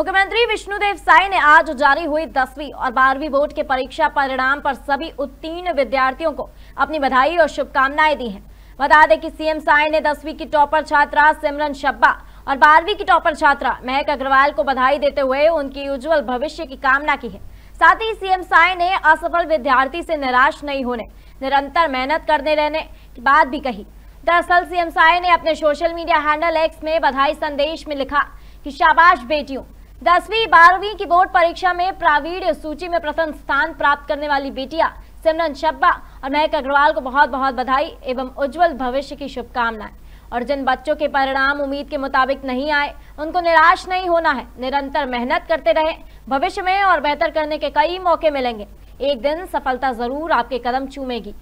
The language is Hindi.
मुख्यमंत्री विष्णुदेव साय ने आज जारी हुई दसवीं और बारहवीं बोर्ड के परीक्षा परिणाम पर सभी उत्तीर्ण विद्यार्थियों को अपनी बधाई और शुभकामनाएं दी हैं बता दें कि सीएम साय ने दसवीं की टॉपर छात्रा सिमरन शब्बा और बारहवीं की टॉपर छात्रा महक अग्रवाल को बधाई देते हुए उनकी उज्जवल भविष्य की कामना की है साथ ही सीएम साय ने असफल विद्यार्थी से निराश नहीं होने निरंतर मेहनत करने रहने की बात भी कही दरअसल सीएम साय ने अपने सोशल मीडिया हैंडल एक्स में बधाई संदेश में लिखा कि शाबाश बेटियों दसवीं बारहवीं की बोर्ड परीक्षा में प्रावीण सूची में प्रथम स्थान प्राप्त करने वाली बेटिया सिमरन शब्बा और महक अग्रवाल को बहुत बहुत बधाई एवं उज्जवल भविष्य की शुभकामनाएं और जिन बच्चों के परिणाम उम्मीद के मुताबिक नहीं आए उनको निराश नहीं होना है निरंतर मेहनत करते रहे भविष्य में और बेहतर करने के कई मौके मिलेंगे एक दिन सफलता जरूर आपके कदम चूमेगी